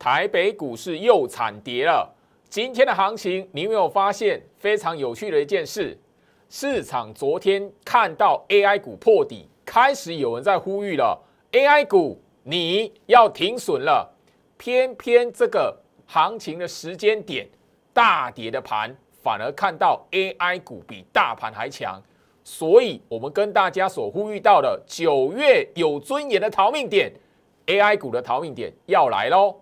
台北股市又惨跌了。今天的行情，你有没有发现非常有趣的一件事？市场昨天看到 AI 股破底，开始有人在呼吁了：AI 股你要停损了。偏偏这个行情的时间点，大跌的盘反而看到 AI 股比大盘还强。所以，我们跟大家所呼吁到的九月有尊严的逃命点，AI 股的逃命点要来喽。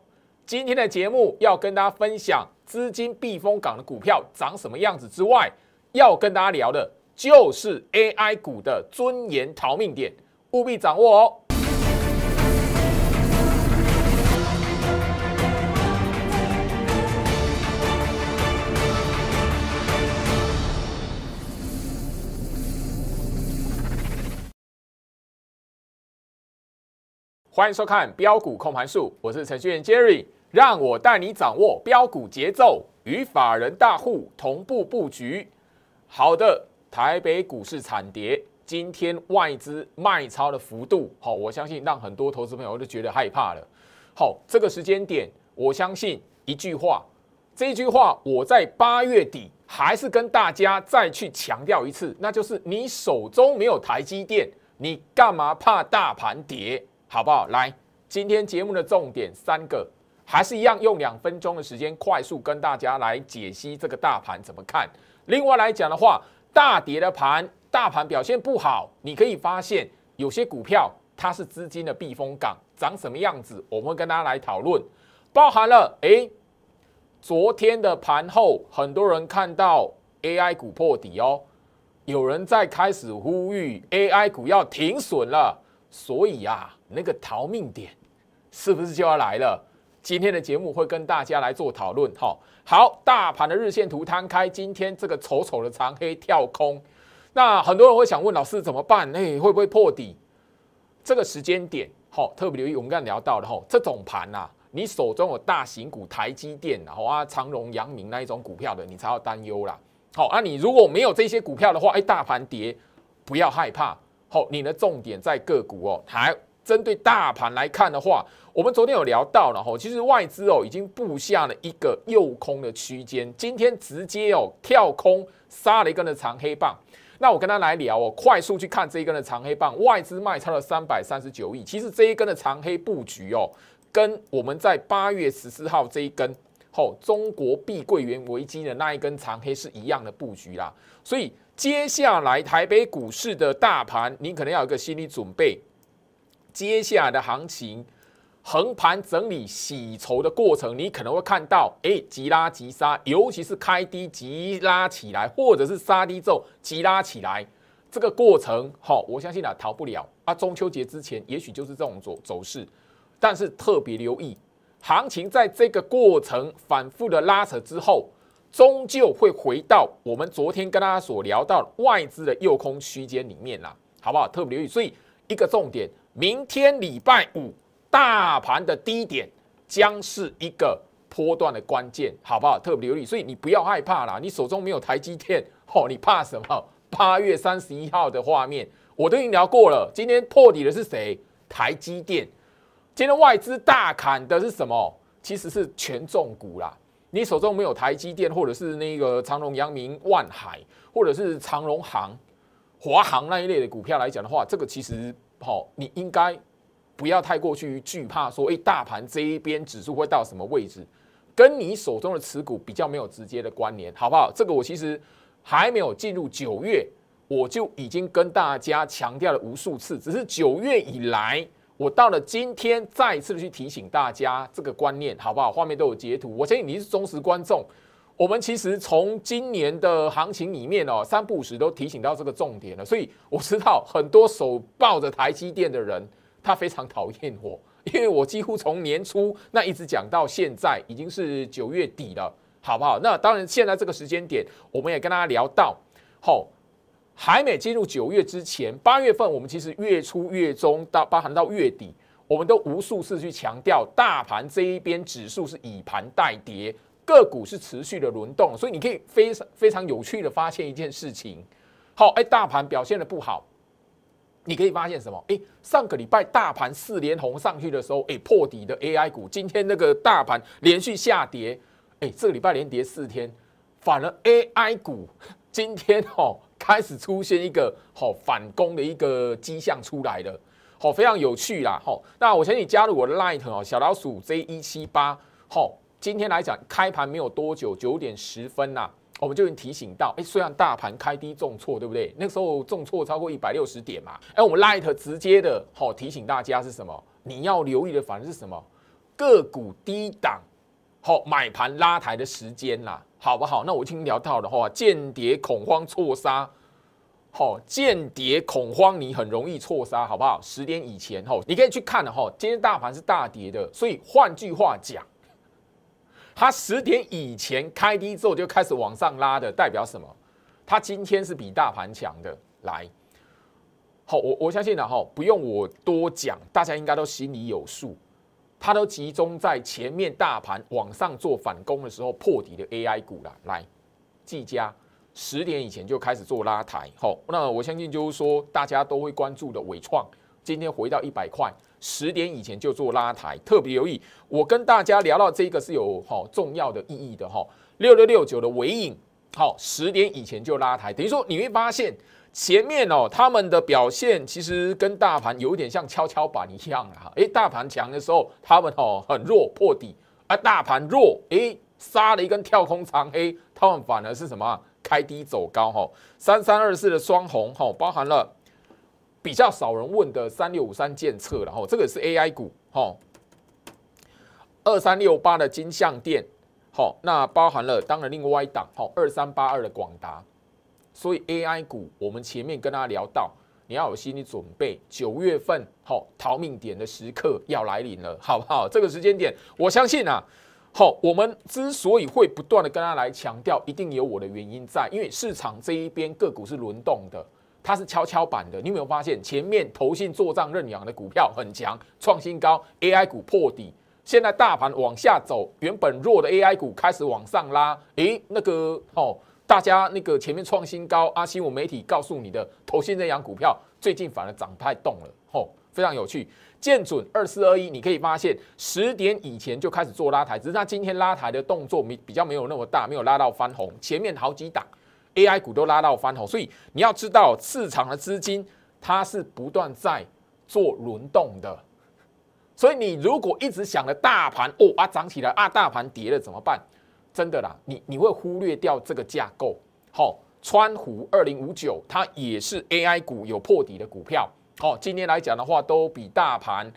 今天的节目要跟大家分享资金避风港的股票长什么样子之外，要跟大家聊的就是 AI 股的尊严逃命点，务必掌握哦！欢迎收看标股控盘术，我是程序员 Jerry。让我带你掌握标股节奏，与法人大户同步布局。好的，台北股市惨跌，今天外资卖超的幅度，好，我相信让很多投资朋友都觉得害怕了。好，这个时间点，我相信一句话，这句话我在八月底还是跟大家再去强调一次，那就是你手中没有台积电，你干嘛怕大盘跌？好不好？来，今天节目的重点三个。还是一样，用两分钟的时间快速跟大家来解析这个大盘怎么看。另外来讲的话，大跌的盘，大盘表现不好，你可以发现有些股票它是资金的避风港，长什么样子？我们会跟大家来讨论。包含了，哎，昨天的盘后，很多人看到 AI 股破底哦，有人在开始呼吁 AI 股要停损了，所以啊，那个逃命点是不是就要来了？今天的节目会跟大家来做讨论，哈，好，大盘的日线图摊开，今天这个丑丑的长黑跳空，那很多人会想问老师怎么办？哎，会不会破底？这个时间点，好，特别留意，我们刚才聊到的哈，这种盘呐，你手中有大型股，台积电，然后啊，长荣、阳明那一种股票的，你才要担忧啦，好，那你如果没有这些股票的话，哎，大盘跌不要害怕，好，你的重点在个股哦，谈。针对大盘来看的话，我们昨天有聊到了哈，其实外资哦已经布下了一个诱空的区间，今天直接哦跳空杀了一根的长黑棒。那我跟他来聊哦，快速去看这一根的长黑棒，外资卖超了三百三十九亿。其实这一根的长黑布局哦，跟我们在八月十四号这一根后中国碧桂园危机的那一根长黑是一样的布局啦。所以接下来台北股市的大盘，你可能要有一个心理准备。接下来的行情，横盘整理、洗筹的过程，你可能会看到，哎，急拉急杀，尤其是开低急拉起来，或者是杀低之后急拉起来，这个过程，好，我相信啊，逃不了。啊，中秋节之前，也许就是这种走走势，但是特别留意，行情在这个过程反复的拉扯之后，终究会回到我们昨天跟大家所聊到外资的右空区间里面啦，好不好？特别留意，所以一个重点。明天礼拜五，大盘的低点将是一个波段的关键，好不好？特别留意，所以你不要害怕啦。你手中没有台积电，哦，你怕什么？八月三十一号的画面我都已经聊过了。今天破底的是谁？台积电。今天外资大砍的是什么？其实是权重股啦。你手中没有台积电，或者是那个长荣、扬明、万海，或者是长荣行、华航那一类的股票来讲的话，这个其实。好，你应该不要太过去惧怕说，哎，大盘这一边指数会到什么位置，跟你手中的持股比较没有直接的关联，好不好？这个我其实还没有进入九月，我就已经跟大家强调了无数次，只是九月以来，我到了今天再一次的去提醒大家这个观念，好不好？画面都有截图，我相信你是忠实观众。我们其实从今年的行情里面哦，三不五时都提醒到这个重点了，所以我知道很多手抱着台积电的人，他非常讨厌我，因为我几乎从年初那一直讲到现在，已经是九月底了，好不好？那当然，现在这个时间点，我们也跟大家聊到，吼，还没进入九月之前，八月份我们其实月初、月中到包含到月底，我们都无数次去强调，大盘这一边指数是以盘带跌。个股是持续的轮动，所以你可以非常非常有趣的发现一件事情。好，哎，大盘表现的不好，你可以发现什么？哎，上个礼拜大盘四连红上去的时候，哎，破底的 AI 股，今天那个大盘连续下跌，哎，这个礼拜连跌四天，反而 AI 股今天哦开始出现一个好反攻的一个迹象出来了，好，非常有趣啦，好，那我请你加入我的 Lite 哦，小老鼠 Z 一七八，好。今天来讲，开盘没有多久，九点十分呐，我们就已经提醒到，哎，虽然大盘开低重挫，对不对？那时候重挫超过一百六十点嘛，哎，我 l i g h t 直接的哈提醒大家是什么？你要留意的反是什么？个股低档，好买盘拉抬的时间啦，好不好？那我已一聊到的话，间谍恐慌错杀，好间谍恐慌，你很容易错杀，好不好？十点以前吼，你可以去看了，哈，今天大盘是大跌的，所以换句话讲。它十点以前开低之后就开始往上拉的，代表什么？它今天是比大盘强的。来，好，我我相信了哈，不用我多讲，大家应该都心里有数。它都集中在前面大盘往上做反攻的时候破底的 AI 股了。来，技嘉十点以前就开始做拉抬。好，那我相信就是说大家都会关注的伟创，今天回到一百块。十点以前就做拉抬，特别留意。我跟大家聊到这个是有哈重要的意义的哈。六六六九的尾影，好，十点以前就拉抬，等于说你会发现前面哦，他们的表现其实跟大盘有点像跷跷板一样啊。诶，大盘强的时候，他们哦很弱破底啊；大盘弱，诶，杀了一根跳空长黑，他们反而是什么开低走高哈。三三二四的双红哈，包含了。比较少人问的三六五三建测，然后这个是 AI 股，哈，二三六八的金相店，好，那包含了当然另外一档，好，二三八二的广达，所以 AI 股我们前面跟大家聊到，你要有心理准备，九月份好逃命点的时刻要来临了，好不好？这个时间点，我相信啊，好，我们之所以会不断的跟他来强调，一定有我的原因在，因为市场这一边个股是轮动的。它是跷跷板的，你有没有发现前面投信做账认养的股票很强，创新高，AI 股破底，现在大盘往下走，原本弱的 AI 股开始往上拉，诶，那个哦，大家那个前面创新高，阿新我媒体告诉你的，投信认养股票最近反而涨太动了，哦，非常有趣，见准二四二一，你可以发现十点以前就开始做拉抬，只是它今天拉抬的动作没比较没有那么大，没有拉到翻红，前面好几档。AI 股都拉到翻红，所以你要知道市场的资金它是不断在做轮动的，所以你如果一直想着大盘哦啊涨起来啊，大盘跌了怎么办？真的啦，你你会忽略掉这个架构。好，川湖二零五九它也是 AI 股有破底的股票。好，今天来讲的话，都比大盘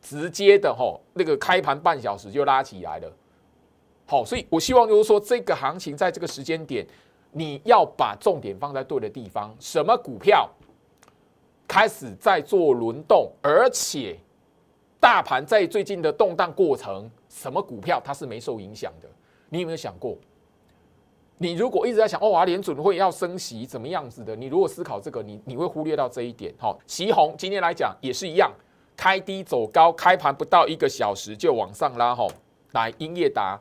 直接的吼，那个开盘半小时就拉起来了。好，所以我希望就是说这个行情在这个时间点。你要把重点放在对的地方，什么股票开始在做轮动，而且大盘在最近的动荡过程，什么股票它是没受影响的？你有没有想过？你如果一直在想，哦，啊，联准会要升息怎么样子的？你如果思考这个，你你会忽略到这一点。吼，旗红今天来讲也是一样，开低走高，开盘不到一个小时就往上拉。吼，来英业达。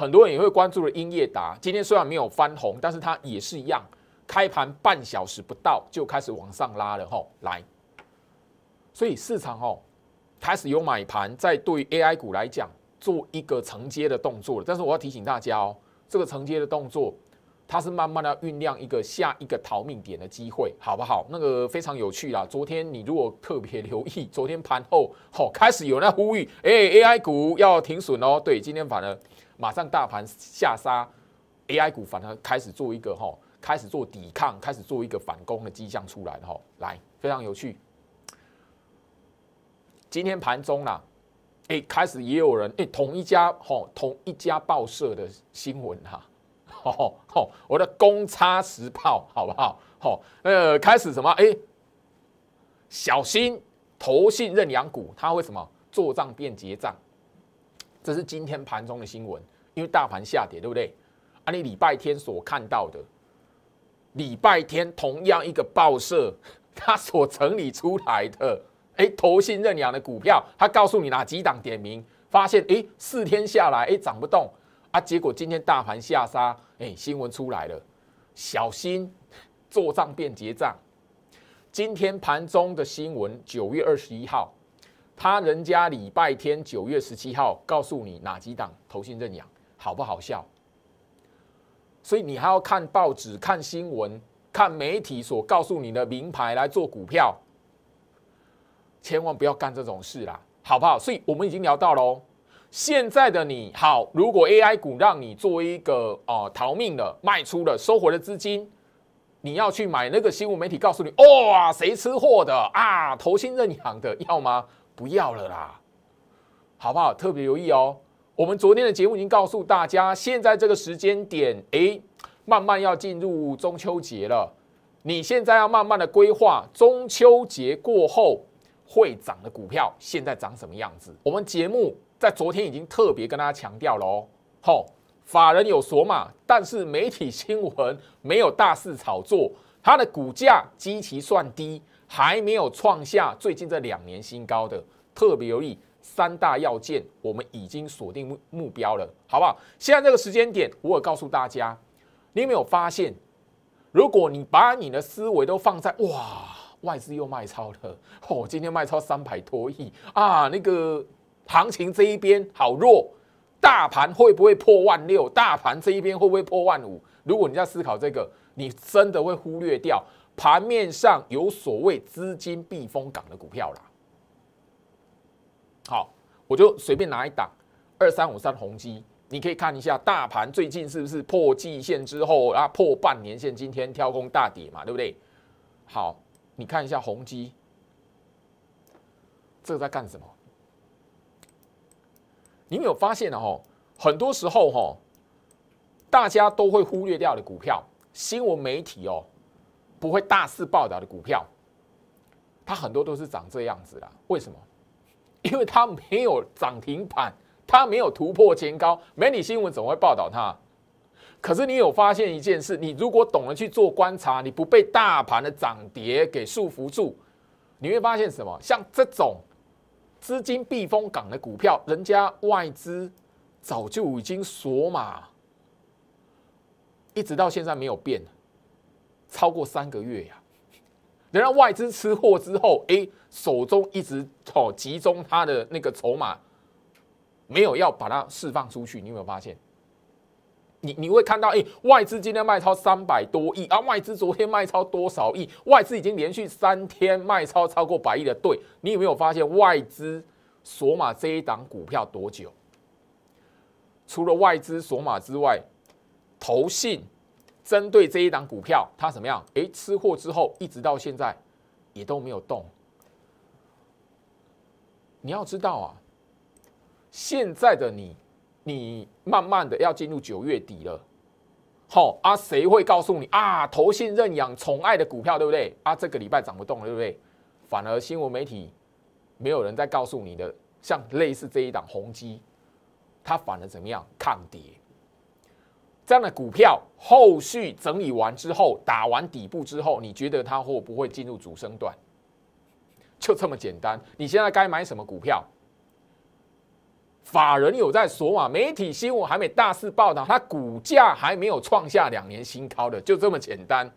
很多人也会关注的英业达今天虽然没有翻红，但是它也是一样，开盘半小时不到就开始往上拉了吼，来，所以市场哦开始有买盘在对 AI 股来讲做一个承接的动作，了。但是我要提醒大家哦，这个承接的动作。它是慢慢的酝酿一个下一个逃命点的机会，好不好？那个非常有趣啦。昨天你如果特别留意，昨天盘后好开始有人呼吁，哎，AI 股要停损哦。对，今天反而马上大盘下杀，AI 股反而开始做一个哈，开始做抵抗，开始做一个反攻的迹象出来哈。来，非常有趣。今天盘中啦，哎，开始也有人哎，同一家哈，同一家报社的新闻哈。哦哦，我的公差十炮好不好？哦，呃，开始什么？哎，小心投信任养股，它为什么做账变结账？这是今天盘中的新闻，因为大盘下跌，对不对？啊，你礼拜天所看到的，礼拜天同样一个报社，它所整理出来的，哎，投信任养的股票，它告诉你哪几档点名，发现，哎，四天下来，哎，涨不动。啊！结果今天大盘下杀，哎，新闻出来了，小心做账变结账。今天盘中的新闻，九月二十一号，他人家礼拜天九月十七号告诉你哪几档投信认养，好不好笑？所以你还要看报纸、看新闻、看媒体所告诉你的名牌来做股票，千万不要干这种事啦，好不好？所以我们已经聊到喽。现在的你好，如果 AI 股让你做一个哦逃命的卖出的收回的资金，你要去买那个新闻媒体告诉你哦，谁吃货的啊投新认养的要吗？不要了啦，好不好？特别留意哦。我们昨天的节目已经告诉大家，现在这个时间点，哎，慢慢要进入中秋节了。你现在要慢慢的规划中秋节过后会涨的股票，现在涨什么样子？我们节目。在昨天已经特别跟大家强调了哦，吼，法人有锁码，但是媒体新闻没有大肆炒作，它的股价及其算低，还没有创下最近这两年新高的，特别留意三大要件，我们已经锁定目目标了，好不好？现在这个时间点，我告诉大家，你有没有发现，如果你把你的思维都放在哇，外资又卖超了，哦，今天卖超三百多亿啊，那个。行情这一边好弱，大盘会不会破万六？大盘这一边会不会破万五？如果你在思考这个，你真的会忽略掉盘面上有所谓资金避风港的股票啦。好，我就随便拿一档二三五三宏基，你可以看一下大盘最近是不是破季线之后啊破半年线，今天跳空大跌嘛，对不对？好，你看一下宏基，这在干什么？你有发现了、吼，很多时候吼，大家都会忽略掉的股票，新闻媒体哦不会大肆报道的股票，它很多都是长这样子的。为什么？因为它没有涨停板，它没有突破前高，媒体新闻怎么会报道它？可是你有发现一件事，你如果懂得去做观察，你不被大盘的涨跌给束缚住，你会发现什么？像这种。资金避风港的股票，人家外资早就已经锁码，一直到现在没有变，超过三个月呀。人家外资吃货之后，哎，手中一直好集中他的那个筹码，没有要把它释放出去，你有没有发现？你你会看到，哎，外资今天卖超三百多亿，啊，外资昨天卖超多少亿？外资已经连续三天卖超超过百亿的。对你有没有发现，外资索马这一档股票多久？除了外资索马之外，投信针对这一档股票，它怎么样？哎，吃货之后一直到现在也都没有动。你要知道啊，现在的你。你慢慢的要进入九月底了，好啊，谁会告诉你啊？投信任养宠爱的股票，对不对？啊，这个礼拜涨不动了，对不对？反而新闻媒体没有人在告诉你的，像类似这一档宏基，它反而怎么样抗跌？这样的股票后续整理完之后，打完底部之后，你觉得它会不会进入主升段？就这么简单，你现在该买什么股票？法人有在说啊，媒体新闻还没大肆报道，它股价还没有创下两年新高的，就这么简单，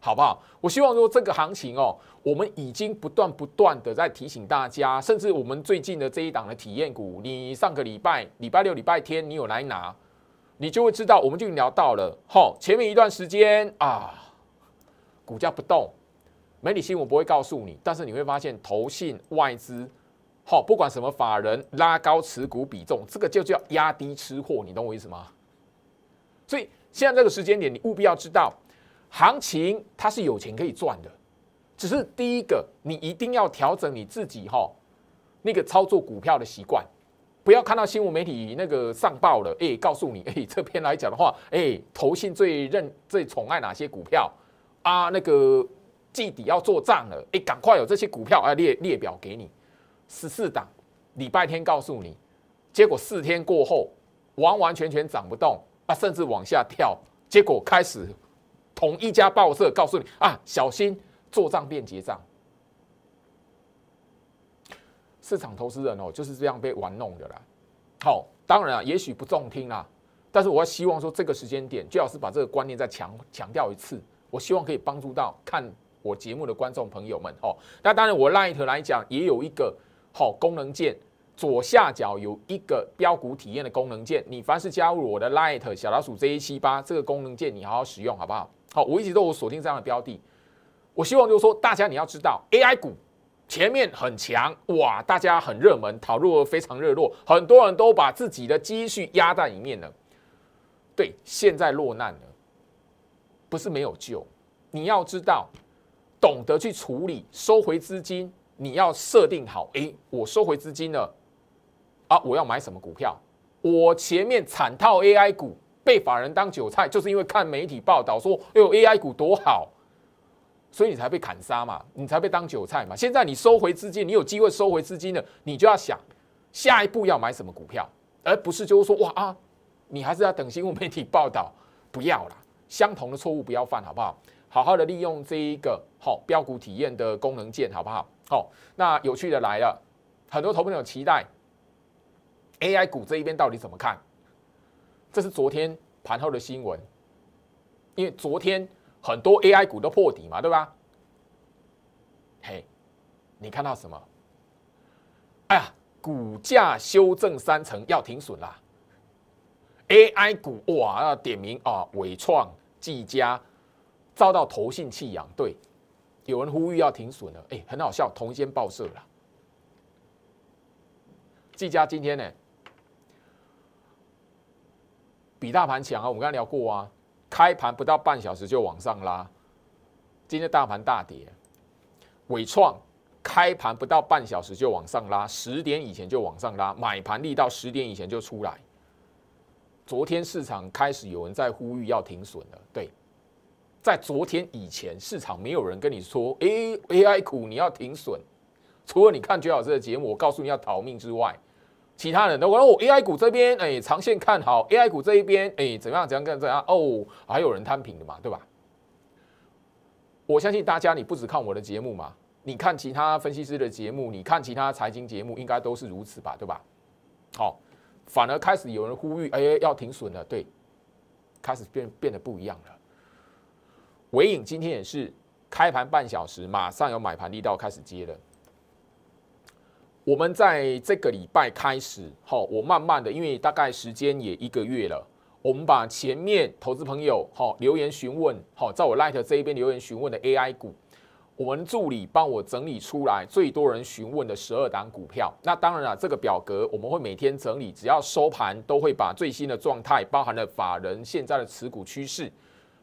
好不好？我希望说这个行情哦，我们已经不断不断的在提醒大家，甚至我们最近的这一档的体验股，你上个礼拜礼拜六、礼拜天你有来拿，你就会知道，我们就聊到了，吼，前面一段时间啊，股价不动，媒体新闻不会告诉你，但是你会发现，投信外资。好，不管什么法人拉高持股比重，这个就叫压低吃货，你懂我意思吗？所以现在这个时间点，你务必要知道，行情它是有钱可以赚的，只是第一个，你一定要调整你自己哈，那个操作股票的习惯，不要看到新闻媒体那个上报了，哎，告诉你，哎，这篇来讲的话，哎，投信最认最宠爱哪些股票啊？那个季底要做账了，哎，赶快有这些股票啊列列表给你。十四档，礼拜天告诉你，结果四天过后完完全全涨不动啊，甚至往下跳。结果开始同一家报社告诉你啊，小心做账变结账。市场投资人哦就是这样被玩弄的啦。好，当然啊，也许不中听啦，但是我希望说这个时间点，最好是把这个观念再强强调一次。我希望可以帮助到看我节目的观众朋友们哦。那当然，我 later 来讲也有一个。好，功能键左下角有一个标股体验的功能键。你凡是加入我的 l i t 小老鼠 z 一期八这个功能键，你好好使用好不好？好，我一直都有锁定这样的标的。我希望就是说，大家你要知道，AI 股前面很强哇，大家很热门，讨论非常热络，很多人都把自己的积蓄压在里面了。对，现在落难了，不是没有救。你要知道，懂得去处理，收回资金。你要设定好，诶，我收回资金了，啊，我要买什么股票？我前面惨套 AI 股被法人当韭菜，就是因为看媒体报道说，哎，AI 股多好，所以你才被砍杀嘛，你才被当韭菜嘛。现在你收回资金，你有机会收回资金了，你就要想下一步要买什么股票，而不是就是说，哇啊，你还是要等新闻媒体报道，不要了，相同的错误不要犯，好不好？好好的利用这一个好标股体验的功能键，好不好？好，那有趣的来了，很多投朋友期待，AI 股这一边到底怎么看？这是昨天盘后的新闻，因为昨天很多 AI 股都破底嘛，对吧？嘿，你看到什么？哎呀，股价修正三成要停损了，AI 股哇，要点名啊，伟创、技嘉遭到投信弃养，对。有人呼吁要停损了，哎，很好笑，同一间报社啦。这家今天呢，比大盘强啊，我们刚聊过啊，开盘不到半小时就往上拉。今天大盘大跌，伟创开盘不到半小时就往上拉，十点以前就往上拉，买盘力到十点以前就出来。昨天市场开始有人在呼吁要停损了，对。在昨天以前，市场没有人跟你说，诶 a i 股你要停损，除了你看娟老师的节目，我告诉你要逃命之外，其他人都说哦，AI 股这边哎，长线看好；AI 股这一边哎，怎怎样？怎样？怎样？哦，还有人摊平的嘛，对吧？我相信大家，你不只看我的节目嘛，你看其他分析师的节目，你看其他财经节目，应该都是如此吧，对吧？好，反而开始有人呼吁，哎，要停损了，对，开始变变得不一样了。尾影今天也是开盘半小时，马上有买盘力道开始接了。我们在这个礼拜开始，好，我慢慢的，因为大概时间也一个月了，我们把前面投资朋友好留言询问，好在我 l i t 这一边留言询问的 AI 股，我们助理帮我整理出来最多人询问的十二档股票。那当然了，这个表格我们会每天整理，只要收盘都会把最新的状态，包含了法人现在的持股趋势。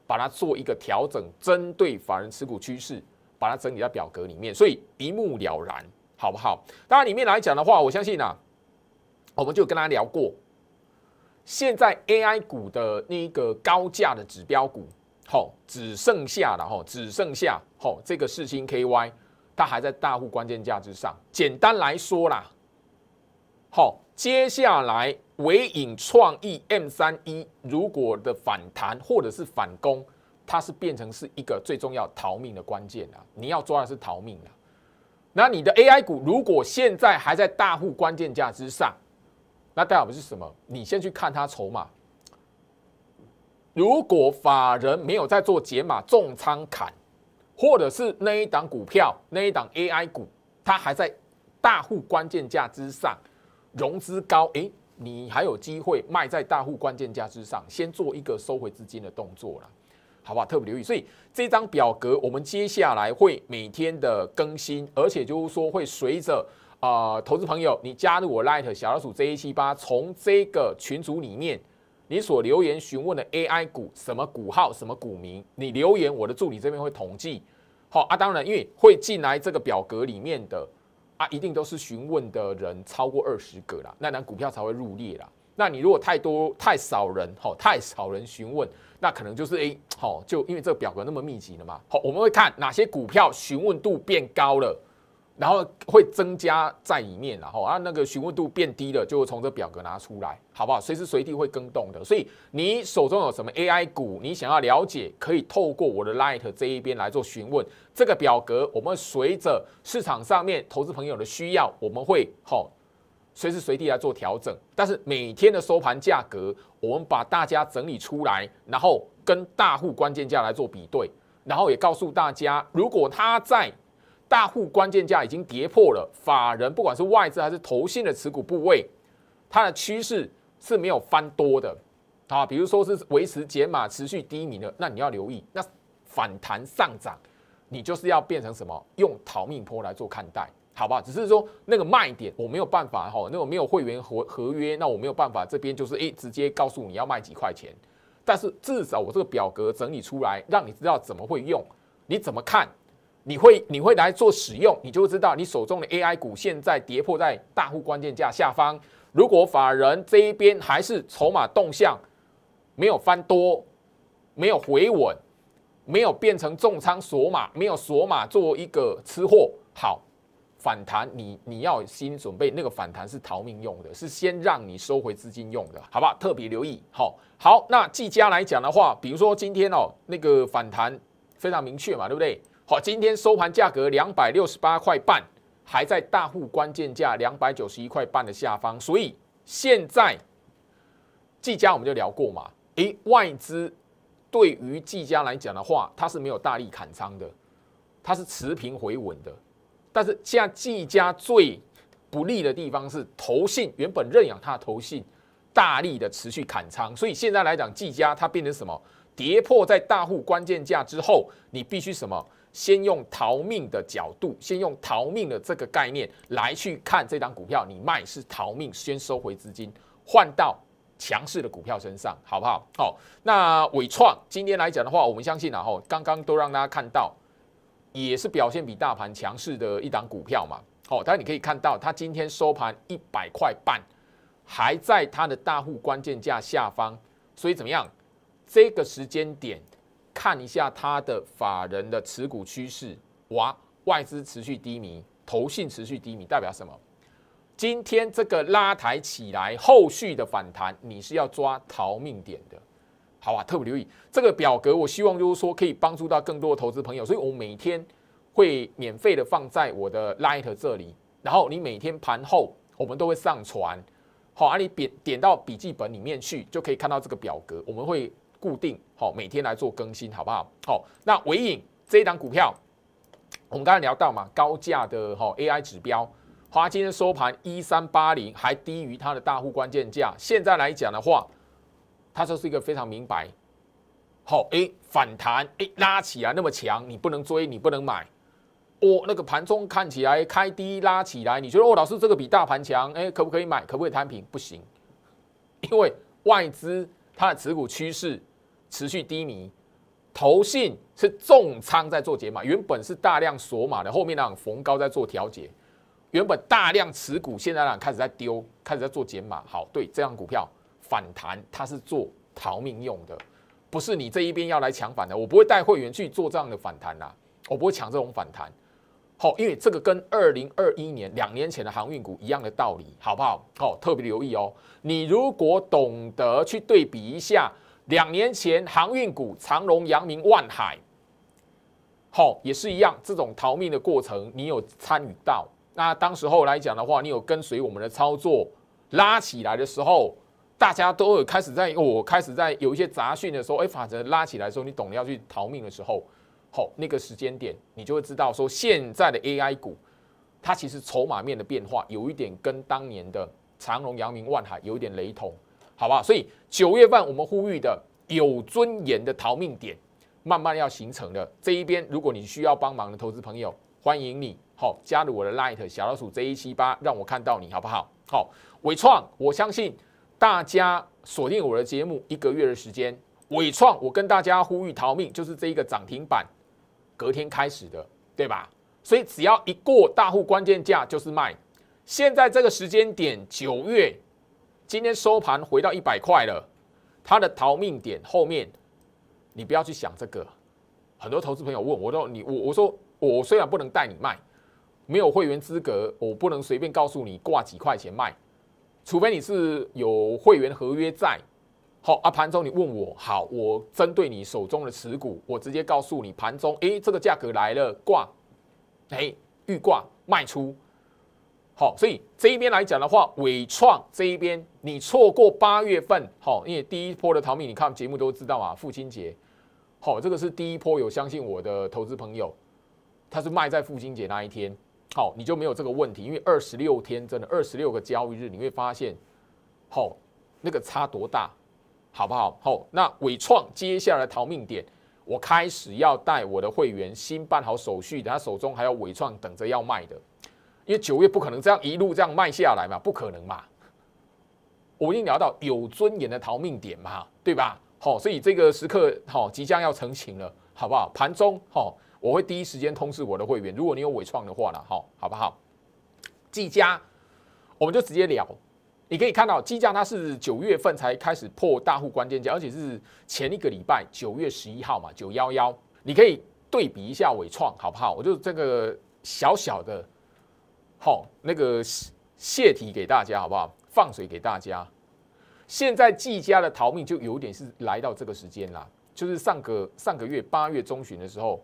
把它做一个调整，针对法人持股趋势，把它整理在表格里面，所以一目了然，好不好？当然里面来讲的话，我相信呐，我们就跟他聊过，现在 AI 股的那个高价的指标股，好，只剩下了，吼，只剩下吼，这个四星 KY，它还在大户关键价之上。简单来说啦，好。接下来，唯影创意 M 三一如果的反弹或者是反攻，它是变成是一个最重要逃命的关键了。你要抓的是逃命了。那你的 AI 股如果现在还在大户关键价之上，那代表的是什么？你先去看它筹码。如果法人没有在做解码重仓砍，或者是那一档股票那一档 AI 股，它还在大户关键价之上。融资高，诶，你还有机会卖在大户关键价之上，先做一个收回资金的动作了，好好？特别留意，所以这张表格我们接下来会每天的更新，而且就是说会随着啊，投资朋友你加入我 Light 小老鼠 J 一八，从这个群组里面你所留言询问的 AI 股什么股号什么股名，你留言我的助理这边会统计，好啊，当然因为会进来这个表格里面的。啊，一定都是询问的人超过二十个啦，那单股票才会入列啦。那你如果太多太少人，吼太少人询问，那可能就是诶吼就因为这个表格那么密集了嘛，吼我们会看哪些股票询问度变高了。然后会增加在里面，然后啊，那个询问度变低了，就从这表格拿出来，好不好？随时随地会更动的。所以你手中有什么 AI 股，你想要了解，可以透过我的 Light 这一边来做询问。这个表格我们随着市场上面投资朋友的需要，我们会好随时随地来做调整。但是每天的收盘价格，我们把大家整理出来，然后跟大户关键价来做比对，然后也告诉大家，如果他在。大户关键价已经跌破了，法人不管是外资还是投信的持股部位，它的趋势是没有翻多的啊。比如说是维持解码持续低迷的，那你要留意。那反弹上涨，你就是要变成什么？用逃命坡来做看待，好不好？只是说那个卖点我没有办法哈，那个没有会员合合约，那我没有办法这边就是诶，直接告诉你要卖几块钱。但是至少我这个表格整理出来，让你知道怎么会用，你怎么看？你会你会来做使用，你就知道你手中的 AI 股现在跌破在大户关键价下方。如果法人这一边还是筹码动向没有翻多，没有回稳，没有变成重仓锁码，没有锁码做一个吃货好反弹，你你要心准备那个反弹是逃命用的，是先让你收回资金用的，好不好？特别留意，好。好，那技嘉来讲的话，比如说今天哦，那个反弹非常明确嘛，对不对？好，今天收盘价格两百六十八块半，还在大户关键价两百九十一块半的下方。所以现在，技嘉我们就聊过嘛，诶，外资对于技嘉来讲的话，它是没有大力砍仓的，它是持平回稳的。但是现在嘉最不利的地方是投信，原本认养它的投信大力的持续砍仓，所以现在来讲技嘉它变成什么？跌破在大户关键价之后，你必须什么？先用逃命的角度，先用逃命的这个概念来去看这档股票，你卖是逃命，先收回资金，换到强势的股票身上，好不好？好，那伟创今天来讲的话，我们相信啊，哈，刚刚都让大家看到，也是表现比大盘强势的一档股票嘛。好，但你可以看到，它今天收盘一百块半，还在它的大户关键价下方，所以怎么样？这个时间点。看一下它的法人的持股趋势，哇，外资持续低迷，投信持续低迷，代表什么？今天这个拉抬起来，后续的反弹，你是要抓逃命点的，好啊，特别留意这个表格，我希望就是说可以帮助到更多的投资朋友，所以我每天会免费的放在我的 Light 这里，然后你每天盘后我们都会上传，好，啊，你点点到笔记本里面去，就可以看到这个表格，我们会。固定好，每天来做更新，好不好？好，那尾影这一档股票，我们刚才聊到嘛，高价的哈 AI 指标，华天收盘一三八零，还低于它的大户关键价。现在来讲的话，它就是一个非常明白，好，哎，反弹，哎，拉起来那么强，你不能追，你不能买。哦，那个盘中看起来开低拉起来，你觉得哦，老师这个比大盘强，哎，可不可以买？可不可以摊平？不行，因为外资它的持股趋势。持续低迷，投信是重仓在做减码，原本是大量锁码的，后面那逢高在做调节，原本大量持股，现在呢开始在丢，开始在做减码。好，对这样股票反弹，它是做逃命用的，不是你这一边要来抢反的。我不会带会员去做这样的反弹啦，我不会抢这种反弹。好，因为这个跟二零二一年两年前的航运股一样的道理，好不好？好，特别留意哦。你如果懂得去对比一下。两年前航运股长隆、阳明、万海，好也是一样，这种逃命的过程，你有参与到？那当时候来讲的话，你有跟随我们的操作拉起来的时候，大家都有开始在，我开始在有一些杂讯的时候，哎，反正拉起来的时候，你懂得要去逃命的时候，好，那个时间点，你就会知道说现在的 AI 股，它其实筹码面的变化有一点跟当年的长隆、阳明、万海有一点雷同。好不好？所以九月份我们呼吁的有尊严的逃命点，慢慢要形成了。这一边如果你需要帮忙的投资朋友，欢迎你，好加入我的 l i t 小老鼠 Z 一七八，让我看到你好不好？好，伟创，我相信大家锁定我的节目一个月的时间。伟创，我跟大家呼吁逃命，就是这一个涨停板隔天开始的，对吧？所以只要一过大户关键价就是卖。现在这个时间点，九月。今天收盘回到一百块了，它的逃命点后面，你不要去想这个。很多投资朋友问我，都你我我说我虽然不能带你卖，没有会员资格，我不能随便告诉你挂几块钱卖，除非你是有会员合约在。好啊，盘中你问我，好，我针对你手中的持股，我直接告诉你盘中，诶，这个价格来了挂，诶，预挂卖出。好，所以这一边来讲的话，伟创这一边，你错过八月份，好，因为第一波的逃命，你看节目都知道啊，父亲节，好，这个是第一波有相信我的投资朋友，他是卖在父亲节那一天，好，你就没有这个问题，因为二十六天真的二十六个交易日，你会发现，好，那个差多大，好不好？好，那伟创接下来逃命点，我开始要带我的会员新办好手续，他手中还有伟创等着要卖的。因为九月不可能这样一路这样卖下来嘛，不可能嘛。我已经聊到有尊严的逃命点嘛，对吧？好，所以这个时刻好即将要成型了，好不好？盘中好，我会第一时间通知我的会员。如果你有伟创的话了，好好不好？技嘉，我们就直接聊。你可以看到技加它是九月份才开始破大户关键价，而且是前一个礼拜九月十一号嘛，九幺幺。你可以对比一下伟创，好不好？我就这个小小的。好，那个泄题给大家好不好？放水给大家。现在季家的逃命就有点是来到这个时间啦，就是上个上个月八月中旬的时候，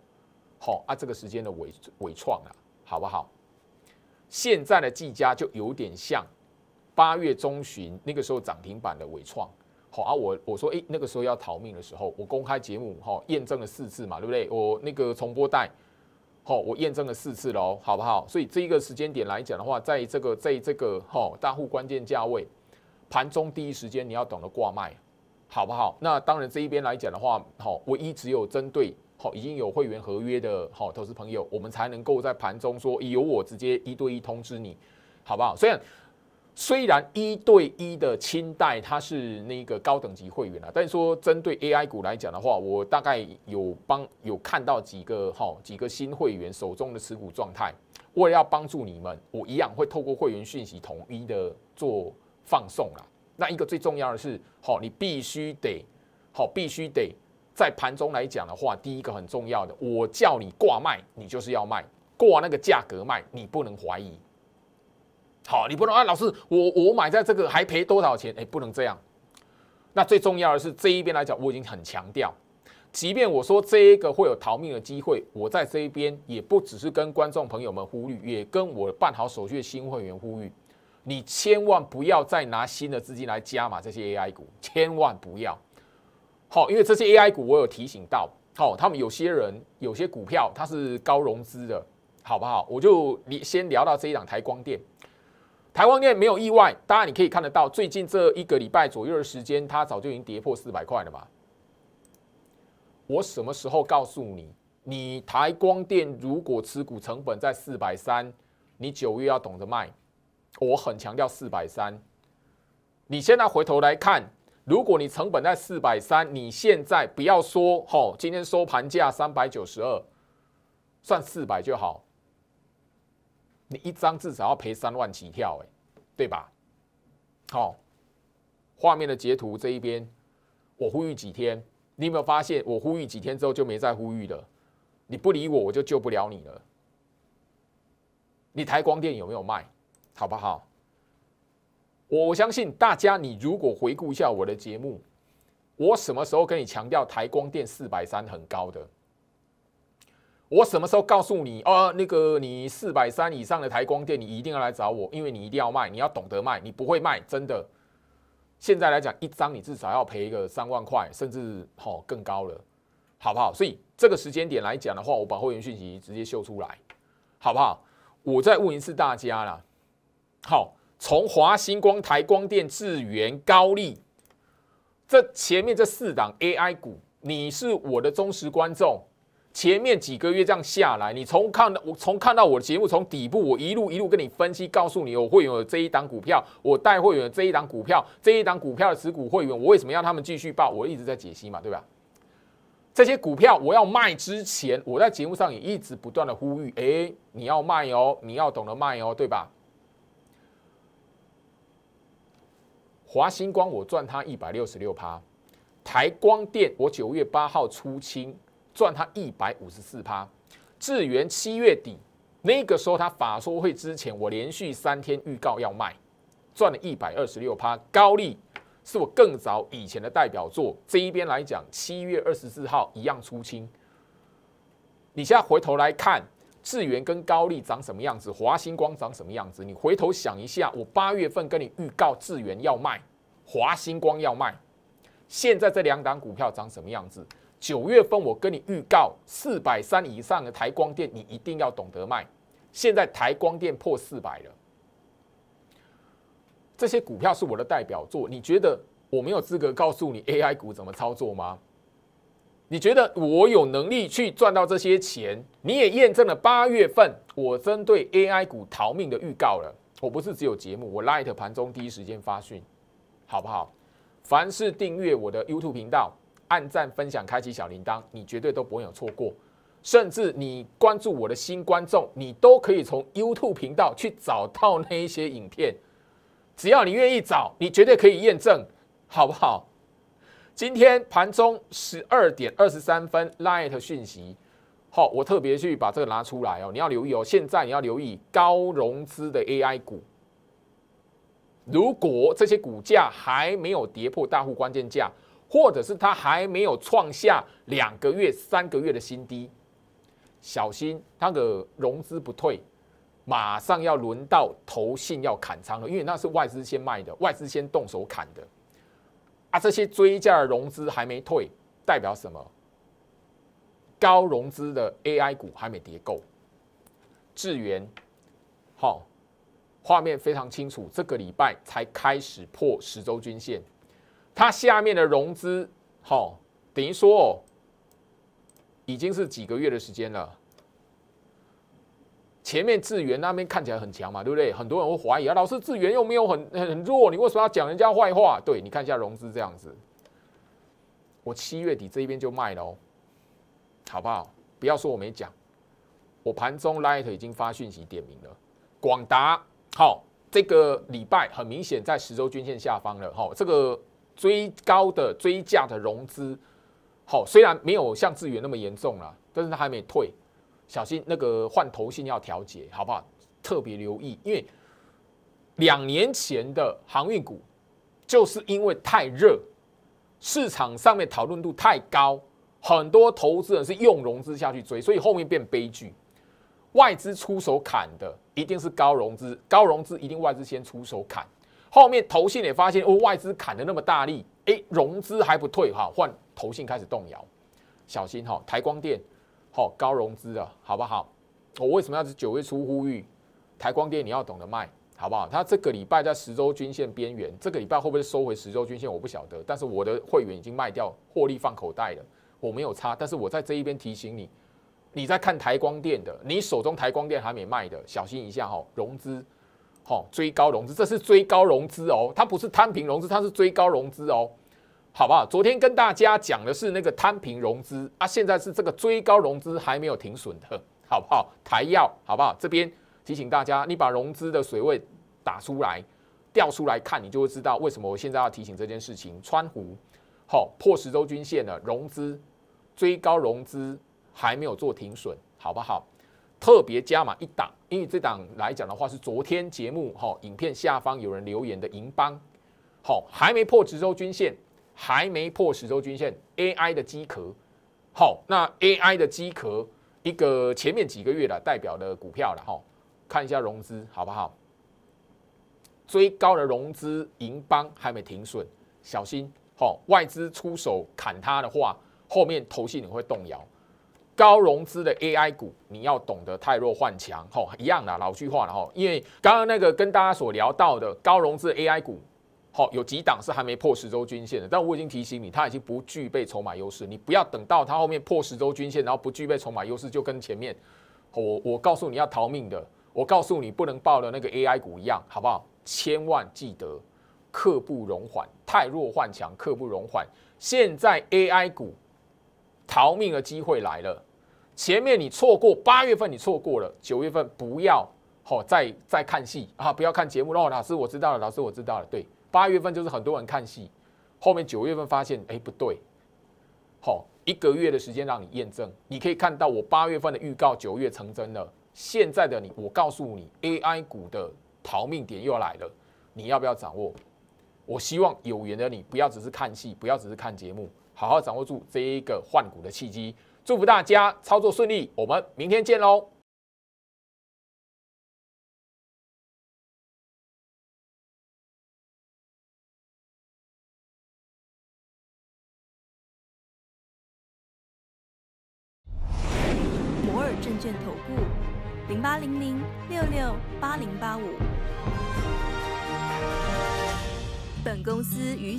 好啊，这个时间的尾尾创啊，好不好？现在的季家就有点像八月中旬那个时候涨停板的尾创，好啊，我我说哎，那个时候要逃命的时候，我公开节目哈，验证了四次嘛，对不对？我那个重播带。好，我验证了四次喽，好不好？所以这一个时间点来讲的话，在这个在这个哈大户关键价位，盘中第一时间你要懂得挂卖，好不好？那当然这一边来讲的话，好，唯一只有针对好已经有会员合约的哈投资朋友，我们才能够在盘中说由我直接一对一通知你，好不好？虽然。虽然一对一的清代它是那个高等级会员了，但是说针对 AI 股来讲的话，我大概有帮有看到几个哈几个新会员手中的持股状态。为了要帮助你们，我一样会透过会员讯息统一的做放送啦。那一个最重要的是，好，你必须得好，必须得在盘中来讲的话，第一个很重要的，我叫你挂卖，你就是要卖挂那个价格卖，你不能怀疑。好，你不能啊，老师，我我买在这个还赔多少钱？哎，不能这样。那最重要的是这一边来讲，我已经很强调，即便我说这一个会有逃命的机会，我在这一边也不只是跟观众朋友们呼吁，也跟我办好手续的新会员呼吁，你千万不要再拿新的资金来加码这些 AI 股，千万不要。好，因为这些 AI 股我有提醒到，好，他们有些人有些股票它是高融资的，好不好？我就你先聊到这一档台光电。台光电没有意外，当然你可以看得到，最近这一个礼拜左右的时间，它早就已经跌破四百块了嘛。我什么时候告诉你，你台光电如果持股成本在四百三，你九月要懂得卖。我很强调四百三。你现在回头来看，如果你成本在四百三，你现在不要说，吼，今天收盘价三百九十二，算四百就好。你一张至少要赔三万起跳，哎，对吧？好，画面的截图这一边，我呼吁几天，你有没有发现？我呼吁几天之后就没再呼吁了。你不理我，我就救不了你了。你台光电有没有卖？好不好？我我相信大家，你如果回顾一下我的节目，我什么时候跟你强调台光电四百三很高的？我什么时候告诉你？哦，那个你四百三以上的台光电，你一定要来找我，因为你一定要卖，你要懂得卖，你不会卖，真的。现在来讲，一张你至少要赔一个三万块，甚至好更高了，好不好？所以这个时间点来讲的话，我把会员讯息直接秀出来，好不好？我再问一次大家啦，好，从华星光、台光电、智元、高丽这前面这四档 AI 股，你是我的忠实观众。前面几个月这样下来，你从看我从看到我的节目，从底部我一路一路跟你分析，告诉你我会员的这一档股票，我带会员的这一档股票，这一档股票的持股会员，我为什么要他们继续报？我一直在解析嘛，对吧？这些股票我要卖之前，我在节目上也一直不断的呼吁，哎，你要卖哦，你要懂得卖哦，对吧？华星光我赚他一百六十六趴，台光电我九月八号出清。赚他一百五十四趴，智源七月底那个时候他法说会之前，我连续三天预告要卖，赚了一百二十六趴。高丽是我更早以前的代表作，这一边来讲，七月二十四号一样出清。你现在回头来看，智源跟高丽长什么样子，华星光长什么样子？你回头想一下，我八月份跟你预告智源要卖，华星光要卖，现在这两档股票长什么样子？九月份我跟你预告四百三以上的台光电，你一定要懂得卖。现在台光电破四百了，这些股票是我的代表作。你觉得我没有资格告诉你 AI 股怎么操作吗？你觉得我有能力去赚到这些钱？你也验证了八月份我针对 AI 股逃命的预告了。我不是只有节目，我 Light 盘中第一时间发讯，好不好？凡是订阅我的 YouTube 频道。按赞、分享、开启小铃铛，你绝对都不会有错过。甚至你关注我的新观众，你都可以从 YouTube 频道去找到那一些影片。只要你愿意找，你绝对可以验证，好不好？今天盘中十二点二十三分 Light 讯息，好，我特别去把这个拿出来哦。你要留意哦，现在你要留意高融资的 AI 股，如果这些股价还没有跌破大户关键价。或者是它还没有创下两个月、三个月的新低，小心它的融资不退，马上要轮到投信要砍仓了，因为那是外资先卖的，外资先动手砍的啊！这些追加的融资还没退，代表什么？高融资的 AI 股还没跌够，智元好画面非常清楚，这个礼拜才开始破十周均线。它下面的融资，好，等于说哦，已经是几个月的时间了。前面智元那边看起来很强嘛，对不对？很多人会怀疑啊，老师智元又没有很很弱，你为什么要讲人家坏话？对你看一下融资这样子，我七月底这边就卖了哦，好不好？不要说我没讲，我盘中 light 已经发讯息点名了。广达好，这个礼拜很明显在十周均线下方了哈，这个。追高的追价的融资，好，虽然没有像资源那么严重了，但是他还没退，小心那个换头性要调节，好不好？特别留意，因为两年前的航运股就是因为太热，市场上面讨论度太高，很多投资人是用融资下去追，所以后面变悲剧。外资出手砍的一定是高融资，高融资一定外资先出手砍。后面投信也发现哦，外资砍的那么大力，哎，融资还不退哈，换投信开始动摇，小心哈，台光电，好高融资啊，好不好？我为什么要在九月初呼吁台光电你要懂得卖，好不好？它这个礼拜在十周均线边缘，这个礼拜会不会收回十周均线我不晓得，但是我的会员已经卖掉，获利放口袋了，我没有差，但是我在这一边提醒你，你在看台光电的，你手中台光电还没卖的，小心一下哈，融资。好，追高融资，这是追高融资哦，它不是摊平融资，它是追高融资哦，好不好？昨天跟大家讲的是那个摊平融资啊，现在是这个追高融资还没有停损的，好不好？台药，好不好？这边提醒大家，你把融资的水位打出来，调出来看，你就会知道为什么我现在要提醒这件事情。川湖，好，破十周均线了，融资追高融资还没有做停损，好不好？特别加码一档，因为这档来讲的话是昨天节目哈影片下方有人留言的银邦，好还没破十周均线，还没破十周均线 AI 的机壳，好那 AI 的机壳一个前面几个月的代表的股票了哈，看一下融资好不好？追高的融资银邦还没停损，小心好外资出手砍它的话，后面投信你会动摇。高融资的 AI 股，你要懂得太弱换强，吼，一样的老句话了吼。因为刚刚那个跟大家所聊到的高融资 AI 股，好，有几档是还没破十周均线的，但我已经提醒你，它已经不具备筹码优势，你不要等到它后面破十周均线，然后不具备筹码优势，就跟前面我我告诉你要逃命的，我告诉你不能报的那个 AI 股一样，好不好？千万记得，刻不容缓，太弱换强，刻不容缓。现在 AI 股。逃命的机会来了，前面你错过八月份，你错过了九月份，不要好再再看戏啊！不要看节目。哦，老师，我知道了，老师，我知道了。对，八月份就是很多人看戏，后面九月份发现，哎，不对，好一个月的时间让你验证，你可以看到我八月份的预告，九月成真了。现在的你，我告诉你，AI 股的逃命点又来了，你要不要掌握？我希望有缘的你，不要只是看戏，不要只是看节目。好好掌握住这一个换股的契机，祝福大家操作顺利，我们明天见喽。